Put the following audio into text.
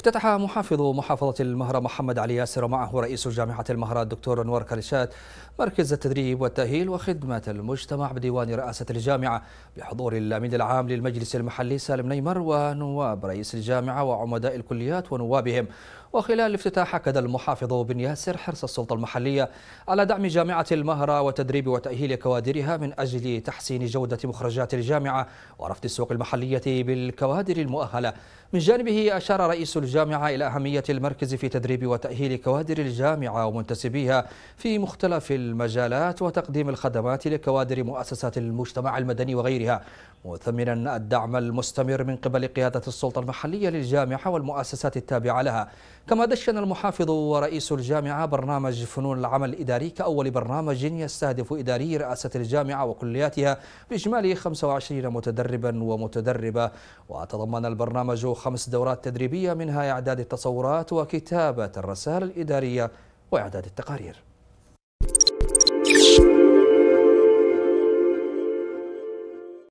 افتتح محافظ محافظة المهرة محمد علي ياسر ومعه رئيس جامعة المهرة الدكتور أنور كرشات مركز التدريب والتأهيل وخدمة المجتمع بديوان رئاسة الجامعة بحضور الأمين العام للمجلس المحلي سالم نيمر ونواب رئيس الجامعة وعمداء الكليات ونوابهم وخلال الافتتاح أكد المحافظ بن ياسر حرص السلطة المحلية على دعم جامعة المهرة وتدريب وتأهيل كوادرها من أجل تحسين جودة مخرجات الجامعة ورفض السوق المحلية بالكوادر المؤهلة من جانبه أشار رئيس الجامعة إلى أهمية المركز في تدريب وتأهيل كوادر الجامعة ومنتسبيها في مختلف المجالات وتقديم الخدمات لكوادر مؤسسات المجتمع المدني وغيرها مثمنا الدعم المستمر من قبل قيادة السلطة المحلية للجامعة والمؤسسات التابعة لها كما دشن المحافظ ورئيس الجامعة برنامج فنون العمل الإداري كأول برنامج يستهدف إداري رئاسة الجامعة وكلياتها بإجمالي 25 متدربا ومتدربة وتضمن البرنامج خمس دورات تدريبية منها إعداد التصورات وكتابة الرسائل الإدارية وإعداد التقارير